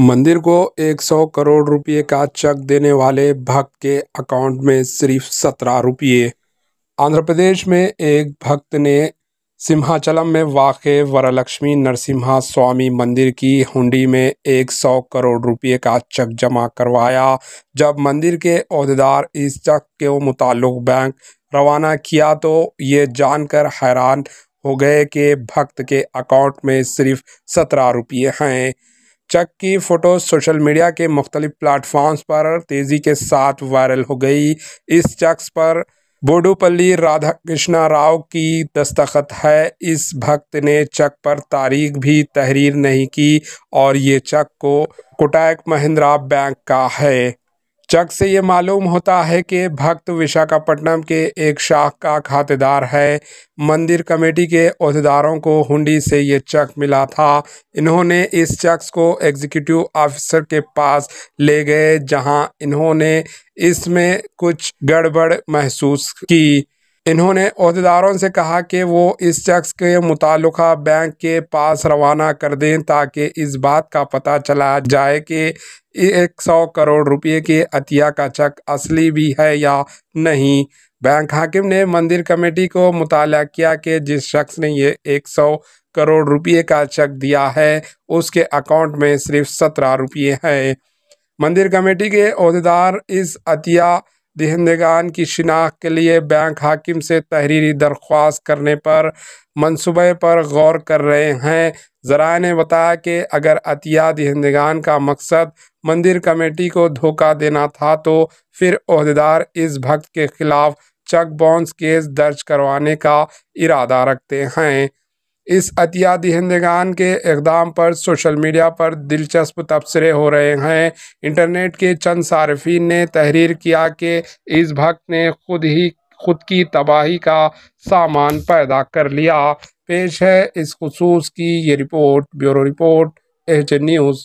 मंदिर को 100 करोड़ रुपए का चक देने वाले भक्त के अकाउंट में सिर्फ सत्रह रुपये आंध्र प्रदेश में एक भक्त ने सिम्हाचलम में वाक़ वरलक्ष्मी नरसिम्हा स्वामी मंदिर की हुंडी में 100 करोड़ रुपए का चक जमा करवाया जब मंदिर के अहदेदार इस चक के मुतल बैंक रवाना किया तो ये जानकर हैरान हो गए कि भक्त के अकाउंट में सिर्फ सत्रह रुपये हैं चक की फ़ोटो सोशल मीडिया के मुख्तलिफ प्लेटफॉर्म्स पर तेज़ी के साथ वायरल हो गई इस चक्स पर बोडोपल्ली राधा कृष्णा राव की दस्तखत है इस भक्त ने चक पर तारीख भी तहरीर नहीं की और ये चक को कोटैक महिंद्रा बैंक का है चक से ये मालूम होता है कि भक्त विशाखापट्टनम के एक शाख का खातेदार है मंदिर कमेटी के अहदेदारों को हुंडी से ये चक मिला था इन्होंने इस चक्स को एग्जीक्यूटिव ऑफिसर के पास ले गए जहां इन्होंने इसमें कुछ गड़बड़ महसूस की इन्होंने अहदेदारों से कहा कि वो इस शख्स के मुतल बैंक के पास रवाना कर दें ताकि इस बात का पता चला जाए कि एक सौ करोड़ रुपये के अतिया का चक असली भी है या नहीं बैंक हाकिम ने मंदिर कमेटी को मुताल किया कि जिस शख्स ने ये एक सौ करोड़ रुपये का चक दिया है उसके अकाउंट में सिर्फ सत्रह रुपये हैं मंदिर कमेटी के अहदेदार इस अतिया दहंदगान की शिनाख्त के लिए बैंक हाकिम से तहरीरी दरख्वास्त करने पर मनसूबे पर गौर कर रहे हैं जरा ने बताया कि अगर अतिया दहंदगान का मकसद मंदिर कमेटी को धोखा देना था तो फिर अहदेदार इस भक्त के खिलाफ चक बाउंस केस दर्ज करवाने का इरादा रखते हैं इस अतिया दहंदगान के इकदाम पर सोशल मीडिया पर दिलचस्प तबसरे हो रहे हैं इंटरनेट के चंद सार्फिन ने तहरीर किया कि इस भक्त ने खुद ही खुद की तबाही का सामान पैदा कर लिया पेश है इस खसूस की ये report bureau report H news